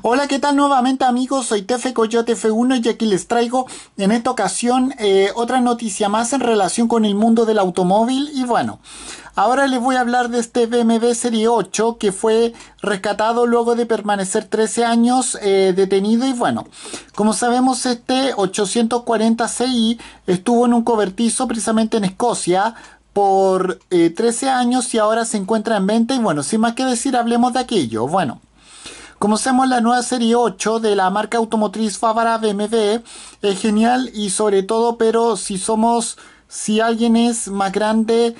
Hola, ¿qué tal nuevamente amigos? Soy Tefe Coyote F1 y aquí les traigo en esta ocasión eh, otra noticia más en relación con el mundo del automóvil y bueno, ahora les voy a hablar de este BMW Serie 8 que fue rescatado luego de permanecer 13 años eh, detenido y bueno, como sabemos este 840 CI estuvo en un cobertizo precisamente en Escocia por 13 eh, años y ahora se encuentra en venta y bueno, sin más que decir, hablemos de aquello. Bueno. Como Conocemos la nueva serie 8 de la marca automotriz Favara BMW. Es genial y sobre todo, pero si somos, si alguien es más grande,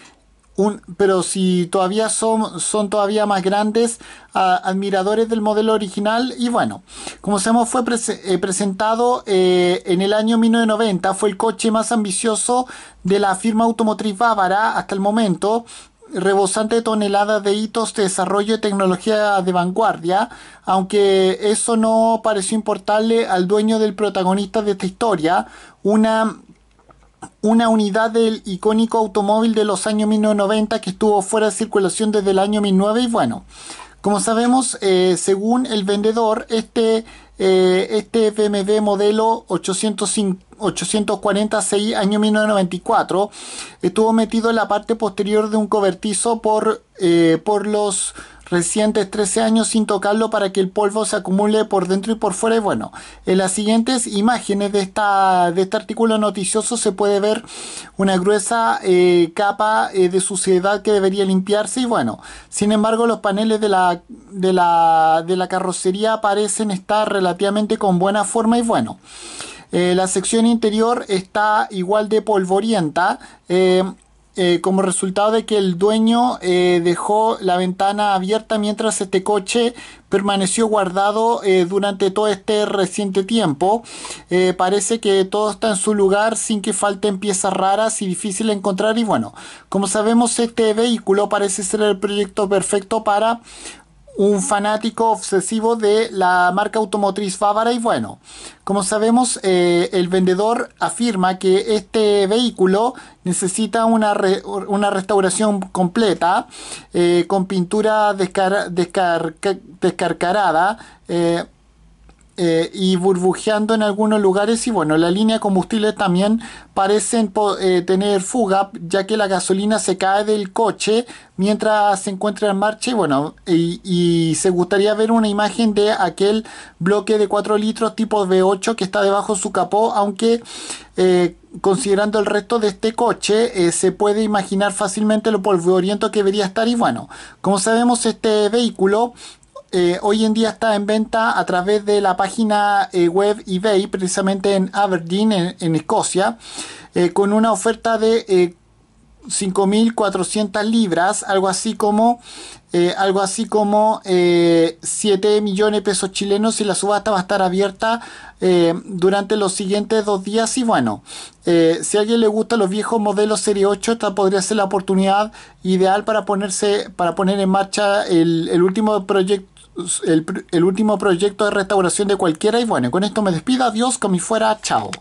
un, pero si todavía son, todavía más grandes admiradores del modelo original y bueno, como sabemos fue eh, presentado eh, en el año 1990, fue el coche más ambicioso de la firma automotriz bávara hasta el momento rebosante tonelada de hitos de desarrollo y tecnología de vanguardia, aunque eso no pareció importarle al dueño del protagonista de esta historia, una una unidad del icónico automóvil de los años 1990 que estuvo fuera de circulación desde el año 2009 y bueno, como sabemos, eh, según el vendedor, este, eh, este BMW modelo 850 846... año 1994. Estuvo metido en la parte posterior de un cobertizo por, eh, por los recientes 13 años sin tocarlo para que el polvo se acumule por dentro y por fuera. Y bueno, en las siguientes imágenes de, esta, de este artículo noticioso se puede ver una gruesa eh, capa eh, de suciedad que debería limpiarse. Y bueno, sin embargo, los paneles de la, de la, de la carrocería parecen estar relativamente con buena forma. Y bueno. Eh, la sección interior está igual de polvorienta. Eh, eh, como resultado de que el dueño dejó la ventana abierta mientras este coche permaneció guardado durante todo este reciente tiempo. parece que todo está en su lugar sin que falten piezas raras y difícil de encontrar y bueno, como sabemos este vehículo parece ser el proyecto perfecto para un fanático obsesivo de la marca automotriz fávara y bueno, como sabemos eh, el vendedor afirma que este vehículo necesita una, una restauración completa eh, con pintura descar, descar, descarcarada. Eh, eh, y burbujeando en algunos lugares y bueno, la línea de combustible también parece eh, tener fuga ya que la gasolina se cae del coche mientras se encuentra en marcha y bueno, y, se gustaría ver una imagen de aquel bloque de 4 litros tipo V8 que está debajo de su capó, aunque eh, considerando el resto de este coche se puede imaginar fácilmente lo polvoriento que debería estar y bueno, como sabemos este vehículo eh, hoy en día está en venta a través de la página eh, web eBay, precisamente en Aberdeen, en, Escocia, eh, con una oferta de 5.400 libras, algo así como algo así como 7 millones de pesos chilenos y la subasta va a estar abierta durante los siguientes dos días y bueno, si a alguien le gustan los viejos modelos Serie 8, esta podría ser la oportunidad ideal para ponerse, para poner en marcha el último proyecto el, último proyecto de restauración de cualquiera. Y bueno, con esto me despido. Adiós, como fuera. Chao.